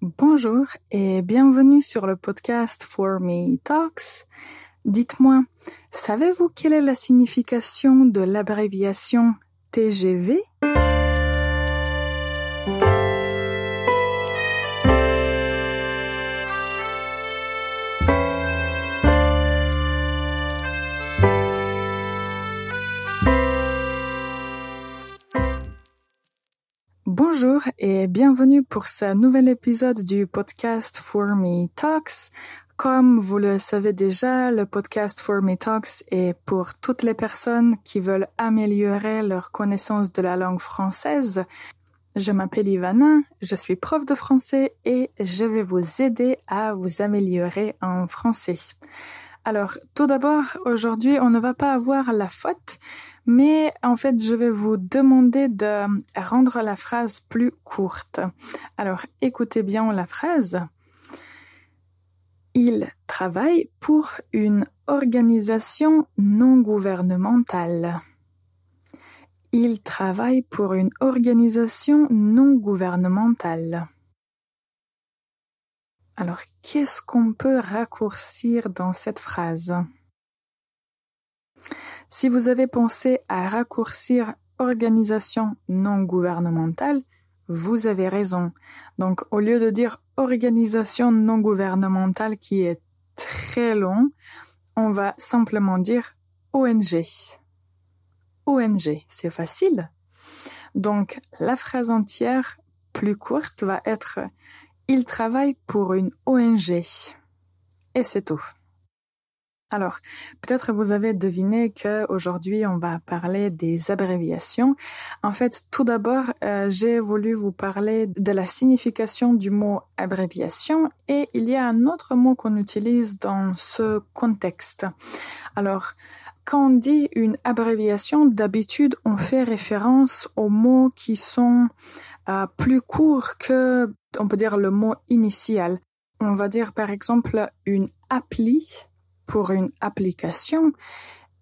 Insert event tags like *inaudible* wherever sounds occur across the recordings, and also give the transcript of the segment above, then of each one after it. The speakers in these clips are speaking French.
Bonjour et bienvenue sur le podcast For Me Talks. Dites-moi, savez-vous quelle est la signification de l'abréviation TGV? Bonjour et bienvenue pour ce nouvel épisode du podcast For Me Talks. Comme vous le savez déjà, le podcast For Me Talks est pour toutes les personnes qui veulent améliorer leur connaissance de la langue française. Je m'appelle Ivana, je suis prof de français et je vais vous aider à vous améliorer en français. Alors, tout d'abord, aujourd'hui, on ne va pas avoir la faute, mais en fait, je vais vous demander de rendre la phrase plus courte. Alors, écoutez bien la phrase. Il travaille pour une organisation non gouvernementale. Il travaille pour une organisation non gouvernementale. Alors, qu'est-ce qu'on peut raccourcir dans cette phrase si vous avez pensé à raccourcir organisation non gouvernementale, vous avez raison. Donc au lieu de dire organisation non gouvernementale qui est très long, on va simplement dire ONG. ONG, c'est facile. Donc la phrase entière plus courte va être Il travaille pour une ONG. Et c'est tout. Alors, peut-être vous avez deviné que aujourd'hui on va parler des abréviations. En fait, tout d'abord, euh, j'ai voulu vous parler de la signification du mot abréviation et il y a un autre mot qu'on utilise dans ce contexte. Alors, quand on dit une abréviation, d'habitude, on fait référence aux mots qui sont euh, plus courts que, on peut dire, le mot initial. On va dire par exemple une appli pour une application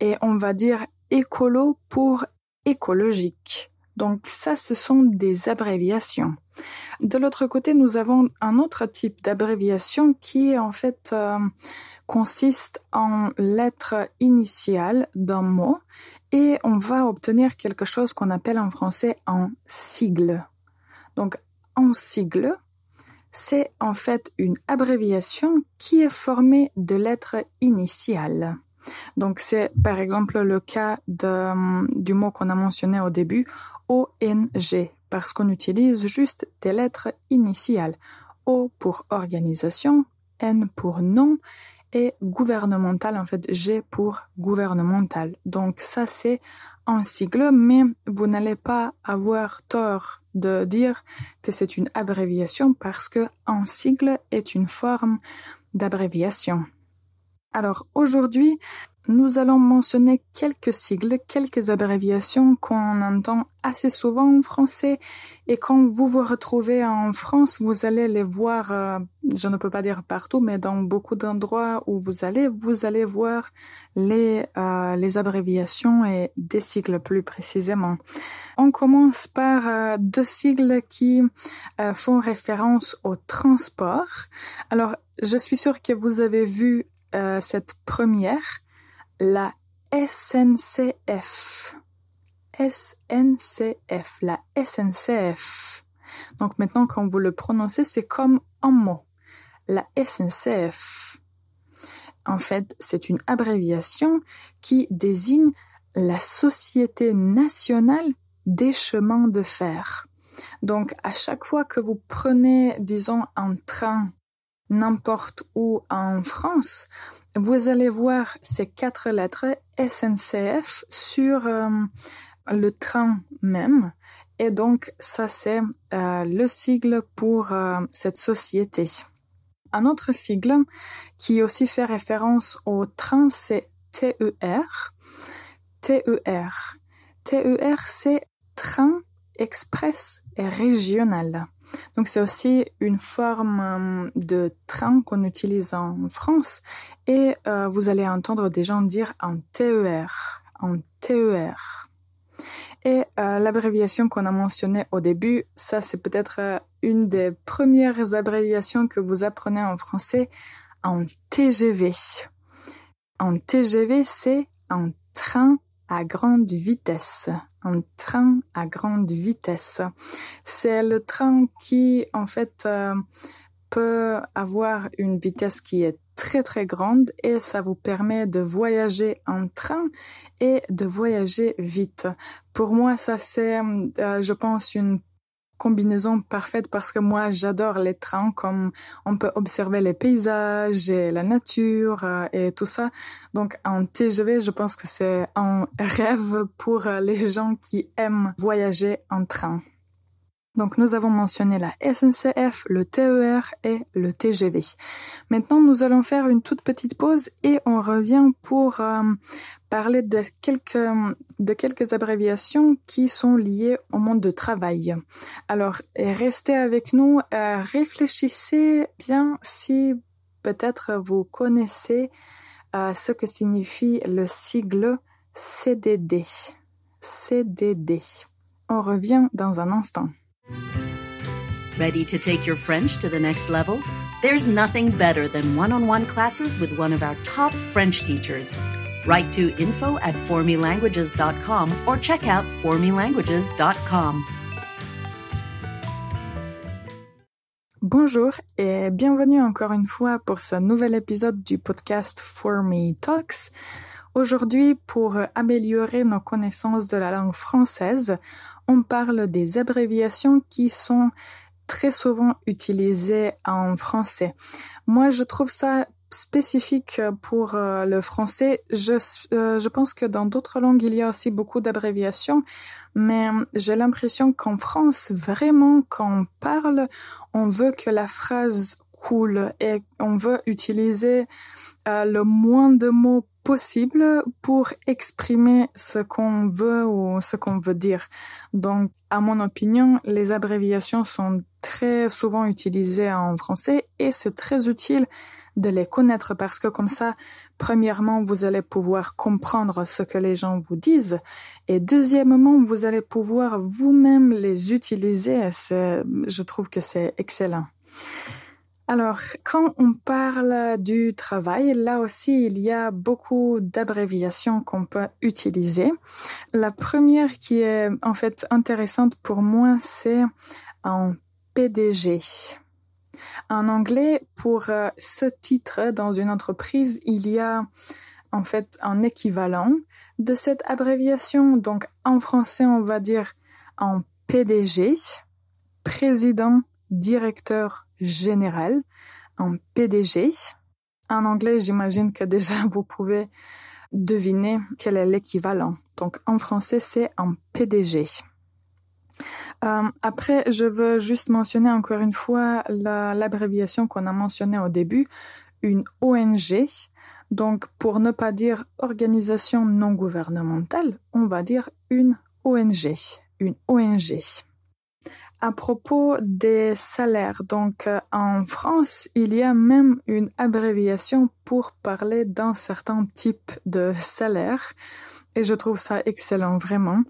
et on va dire écolo pour écologique. Donc ça, ce sont des abréviations. De l'autre côté, nous avons un autre type d'abréviation qui en fait euh, consiste en lettre initiale d'un mot et on va obtenir quelque chose qu'on appelle en français en sigle. Donc en sigle, c'est en fait une abréviation qui est formée de lettres initiales. Donc c'est par exemple le cas hum, du mot qu'on a mentionné au début, ONG, parce qu'on utilise juste des lettres initiales. O pour organisation, N pour nom et gouvernemental, en fait G pour gouvernemental. Donc ça c'est un sigle, mais vous n'allez pas avoir tort de dire que c'est une abréviation parce que un sigle est une forme d'abréviation. Alors aujourd'hui, nous allons mentionner quelques sigles, quelques abréviations qu'on entend assez souvent en français et quand vous vous retrouvez en France, vous allez les voir euh, je ne peux pas dire partout, mais dans beaucoup d'endroits où vous allez, vous allez voir les, euh, les abréviations et des sigles plus précisément. On commence par euh, deux sigles qui euh, font référence au transport. Alors, je suis sûre que vous avez vu cette première, la SNCF. SNCF, la SNCF. Donc maintenant, quand vous le prononcez, c'est comme un mot la SNCF. En fait, c'est une abréviation qui désigne la Société nationale des chemins de fer. Donc, à chaque fois que vous prenez, disons, un train n'importe où en France, vous allez voir ces quatre lettres SNCF sur euh, le train même. Et donc, ça, c'est euh, le sigle pour euh, cette société. Un autre sigle qui aussi fait référence au train, c'est TER. TER. TER, c'est train express et régional. Donc c'est aussi une forme euh, de train qu'on utilise en France et euh, vous allez entendre des gens dire en TER, un TER. Et euh, l'abréviation qu'on a mentionnée au début, ça c'est peut-être euh, une des premières abréviations que vous apprenez en français en TGV. en TGV, c'est un train à grande vitesse. Un train à grande vitesse. C'est le train qui, en fait, euh, peut avoir une vitesse qui est très très grande et ça vous permet de voyager en train et de voyager vite. Pour moi, ça c'est, euh, je pense, une combinaison parfaite parce que moi j'adore les trains comme on peut observer les paysages et la nature euh, et tout ça. Donc un TGV, je pense que c'est un rêve pour les gens qui aiment voyager en train. Donc nous avons mentionné la SNCF, le TER et le TGV. Maintenant, nous allons faire une toute petite pause et on revient pour euh, parler de quelques, de quelques abréviations qui sont liées au monde de travail. Alors, restez avec nous, euh, réfléchissez bien si peut-être vous connaissez euh, ce que signifie le sigle CDD. CDD. On revient dans un instant. Ready to take your French to the next level? There's nothing better than one on one classes with one of our top French teachers. Write to info at formelanguages.com or check out formelanguages.com. Bonjour et bienvenue encore une fois pour ce nouvel épisode du podcast For Me Talks. Aujourd'hui, pour améliorer nos connaissances de la langue française, on parle des abréviations qui sont très souvent utilisées en français. Moi, je trouve ça spécifique pour euh, le français. Euh, je, pense que dans d'autres langues, il y a aussi beaucoup d'abréviations, mais j'ai l'impression qu'en France, vraiment, quand on parle, on veut que la phrase coule et on veut utiliser euh, le moins de mots possible pour exprimer ce qu'on veut ou ce qu'on veut dire. Donc, à mon opinion, les abréviations sont très souvent utilisées en français et c'est très utile de les connaître parce que comme ça, premièrement, vous allez pouvoir comprendre ce que les gens vous disent et deuxièmement, vous allez pouvoir vous-même les utiliser. Je trouve que c'est excellent. Alors, quand on parle du travail, là aussi, il y a beaucoup d'abréviations qu'on peut utiliser. La première qui est en fait intéressante pour moi, c'est en PDG. En anglais, pour euh, ce titre dans une entreprise, il y a en fait un équivalent de cette abréviation. Donc, en français, on va dire en PDG, président, directeur général, un PDG. En anglais, j'imagine que déjà *laughs* vous pouvez deviner quel est l'équivalent. Donc en français, c'est un PDG. Euh, après, je veux juste mentionner encore une fois l'abréviation qu'on a mentionnée au début, une ONG. Donc, pour ne pas dire organisation non gouvernementale, on va dire une ONG. Une ONG à propos des salaires. Donc, euh, en France, il y a même une abréviation pour parler d'un certain type de salaire. Et je trouve ça excellent, vraiment.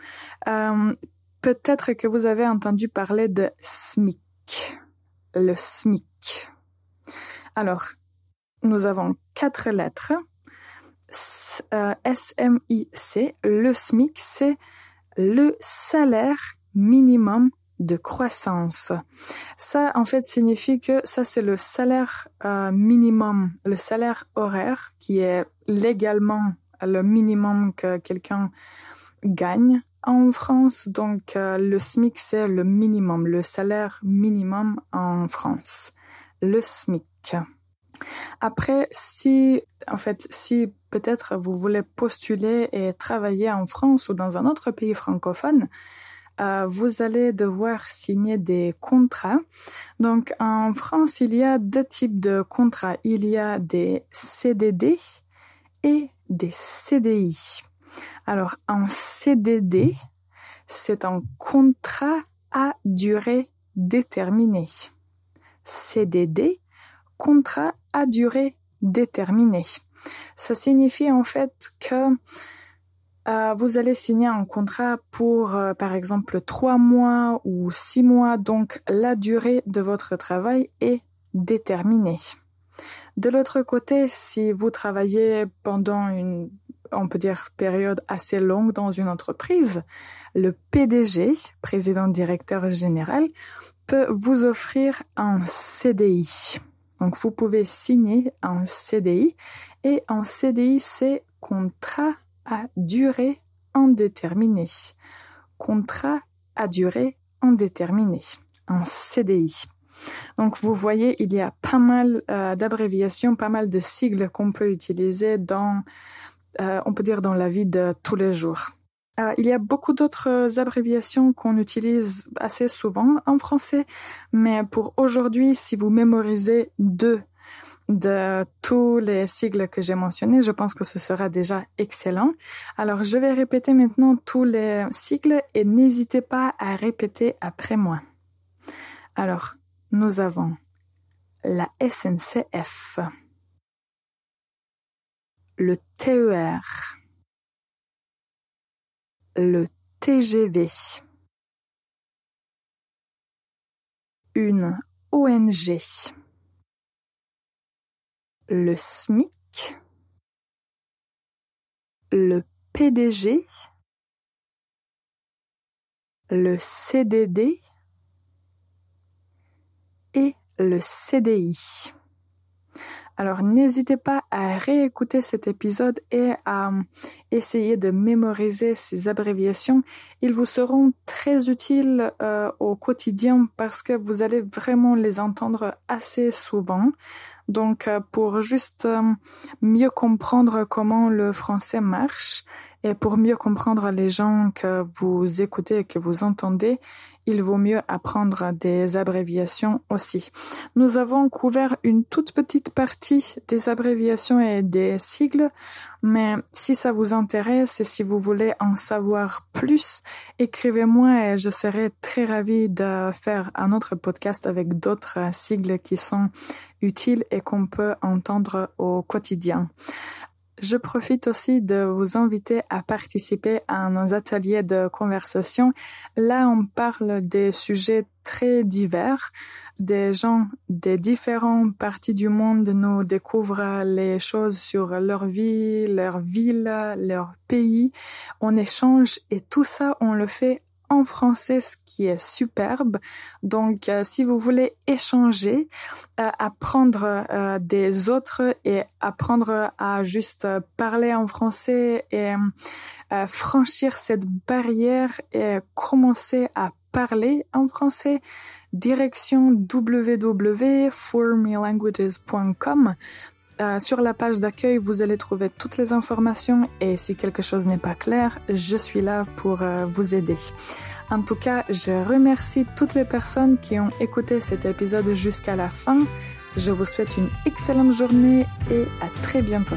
Euh, peut-être que vous avez entendu parler de SMIC. Le SMIC. Alors, nous avons quatre lettres. S euh, M I C. Le SMIC, c'est le salaire minimum de croissance. Ça, en fait, signifie que ça, c'est le salaire euh, minimum, le salaire horaire qui est légalement le minimum que quelqu'un gagne en France. Donc, euh, le SMIC, c'est le minimum, le salaire minimum en France. Le SMIC. Après, si, en fait, si peut-être vous voulez postuler et travailler en France ou dans un autre pays francophone, euh, vous allez devoir signer des contrats. Donc en France, il y a deux types de contrats. Il y a des CDD et des CDI. Alors un CDD, c'est un contrat à durée déterminée. CDD, contrat à durée déterminée. Ça signifie en fait que euh, vous allez signer un contrat pour, euh, par exemple, trois mois ou six mois, donc la durée de votre travail est déterminée. De l'autre côté, si vous travaillez pendant une, on peut dire, période assez longue dans une entreprise, le PDG, président directeur général, peut vous offrir un CDI. Donc, vous pouvez signer un CDI et un CDI, c'est contrat à durée indéterminée. Contrat à durée indéterminée. Un CDI. Donc vous voyez, il y a pas mal euh, d'abréviations, pas mal de sigles qu'on peut utiliser dans, euh, on peut dire, dans la vie de tous les jours. Euh, il y a beaucoup d'autres abréviations qu'on utilise assez souvent en français, mais pour aujourd'hui, si vous mémorisez deux de tous les sigles que j'ai mentionnés. Je pense que ce sera déjà excellent. Alors, je vais répéter maintenant tous les sigles et n'hésitez pas à répéter après moi. Alors, nous avons la SNCF, le TER, le TGV, une ONG, le SMIC, le PDG, le CDD et le CDI. Alors n'hésitez pas à réécouter cet épisode et à euh, essayer de mémoriser ces abréviations. Ils vous seront très utiles euh, au quotidien parce que vous allez vraiment les entendre assez souvent. Donc euh, pour juste mieux comprendre comment le français marche, et pour mieux comprendre les gens que vous écoutez et que vous entendez, il vaut mieux apprendre des abréviations aussi. Nous avons couvert une toute petite partie des abréviations et des sigles, mais si ça vous intéresse et si vous voulez en savoir plus, écrivez-moi et je serai très ravie de faire un autre podcast avec d'autres sigles qui sont utiles et qu'on peut entendre au quotidien. Je profite aussi de vous inviter à participer à nos ateliers de conversation. Là, on parle des sujets très divers. Des gens des différentes parties du monde nous découvrent les choses sur leur vie, leur ville, leur pays. On échange et tout ça, on le fait en français, ce qui est superbe. Donc, euh, si vous voulez échanger, euh, apprendre euh, des autres et apprendre à juste parler en français et franchir cette barrière et commencer à parler en français, direction www.formelanguages.com. Euh, sur la page d'accueil, vous allez trouver toutes les informations et si quelque chose n'est pas clair, je suis là pour euh, vous aider. En tout cas, je remercie toutes les personnes qui ont écouté cet épisode jusqu'à la fin. Je vous souhaite une excellente journée et à très bientôt.